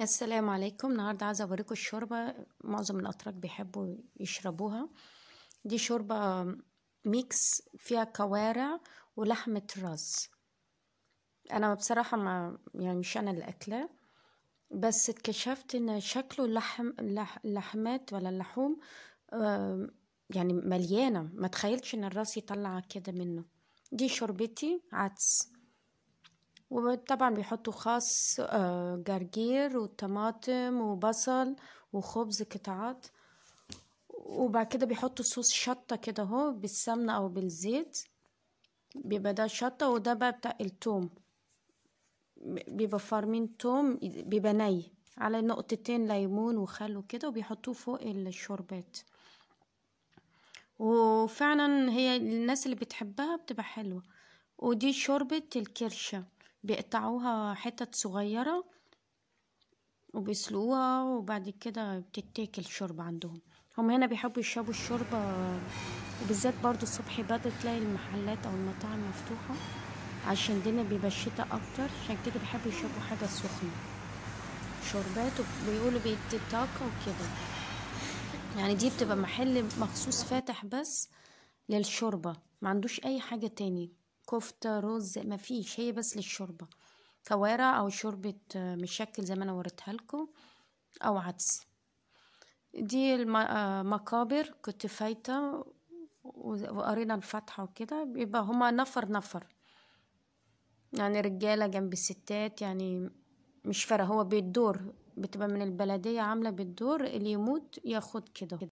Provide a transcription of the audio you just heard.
السلام عليكم النهارده عايزه اوريكم الشوربه معظم الاتراك بيحبوا يشربوها دي شوربه ميكس فيها كوارع ولحمه رز انا بصراحه ما يعني مش انا اللي بس اكتشفت ان شكله اللحم اللحمات ولا اللحوم يعني مليانة ما تخيلتش ان الراس يطلع كده منه دي شوربتي عدس وطبعا بيحطوا خاص آه، جرجير وطماطم وبصل وخبز قطعات وبعد كده بيحطوا صوص شطة كده اهو بالسمنة او بالزيت بيبقى ده شطة وده بقى بتاع التوم بيبقى فارمين توم بيبقى ني على نقطتين ليمون وخل وكده وبيحطوه فوق الشوربات وفعلا هي الناس اللي بتحبها بتبقى حلوة ودي شوربة الكرشة بيقطعوها حتت صغيرة وبيسلوها وبعد كده بتتاكل شوربة عندهم هم هنا بيحبوا يشربوا الشوربة وبالذات برضو الصبح بدري تلاقي المحلات أو المطاعم مفتوحة عشان دينا بيبقى الشتا أكتر عشان كده بيحبوا يشربوا حاجة سخنة شوربات وبيقولوا بيتتاكا وكده يعني دي بتبقى محل مخصوص فاتح بس للشوربة ما عندوش اي حاجة تاني كفتة رز ما فيش هي بس للشوربة كوارع او شوربة مشكل زي ما انا وردتها لكم او عدس دي المقابر آه، كنت فايتة وقرينا الفاتحة وكده بيبقى هما نفر نفر يعني رجالة جنب الستات يعني مش فارقة هو بيدور بتبقى من البلدية عاملة بالدور اللي يموت ياخد كده